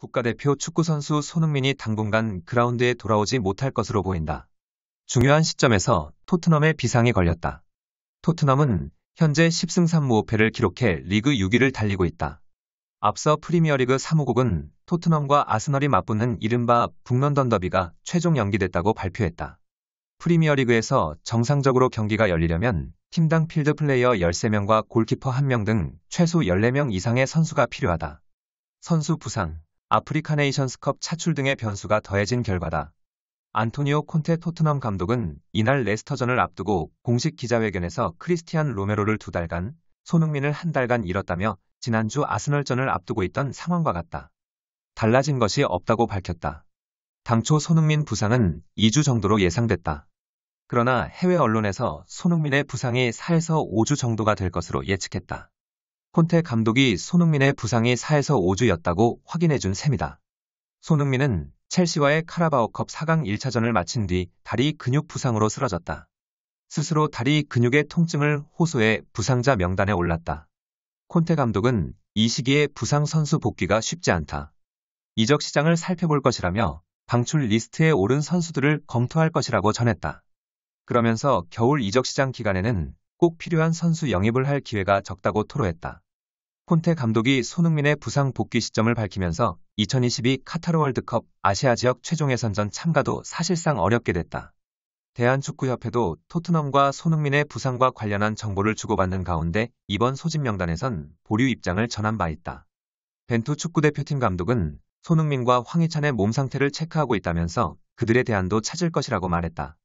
국가대표 축구선수 손흥민이 당분간 그라운드에 돌아오지 못할 것으로 보인다. 중요한 시점에서 토트넘의 비상이 걸렸다. 토트넘은 현재 10승 3무 5패를 기록해 리그 6위를 달리고 있다. 앞서 프리미어리그 3호국은 토트넘과 아스널이 맞붙는 이른바 북런던 더비가 최종 연기됐다고 발표했다. 프리미어리그에서 정상적으로 경기가 열리려면 팀당 필드 플레이어 13명과 골키퍼 1명 등 최소 14명 이상의 선수가 필요하다. 선수 부상 아프리카 네이션스컵 차출 등의 변수가 더해진 결과다. 안토니오 콘테 토트넘 감독은 이날 레스터전을 앞두고 공식 기자회견에서 크리스티안 로메로를 두 달간, 손흥민을 한 달간 잃었다며 지난주 아스널전을 앞두고 있던 상황과 같다. 달라진 것이 없다고 밝혔다. 당초 손흥민 부상은 2주 정도로 예상됐다. 그러나 해외 언론에서 손흥민의 부상이 4에서 5주 정도가 될 것으로 예측했다. 콘테 감독이 손흥민의 부상이 4에서 5주였다고 확인해준 셈이다. 손흥민은 첼시와의 카라바오컵 4강 1차전을 마친 뒤 다리 근육 부상으로 쓰러졌다. 스스로 다리 근육의 통증을 호소해 부상자 명단에 올랐다. 콘테 감독은 이 시기에 부상 선수 복귀가 쉽지 않다. 이적 시장을 살펴볼 것이라며 방출 리스트에 오른 선수들을 검토할 것이라고 전했다. 그러면서 겨울 이적 시장 기간에는 꼭 필요한 선수 영입을 할 기회가 적다고 토로했다. 콘테 감독이 손흥민의 부상 복귀 시점을 밝히면서 2022 카타르 월드컵 아시아 지역 최종 예선전 참가도 사실상 어렵게 됐다. 대한축구협회도 토트넘과 손흥민의 부상과 관련한 정보를 주고받는 가운데 이번 소집 명단에선 보류 입장을 전한 바 있다. 벤투 축구대표팀 감독은 손흥민과 황희찬의 몸 상태를 체크하고 있다면서 그들에대한도 찾을 것이라고 말했다.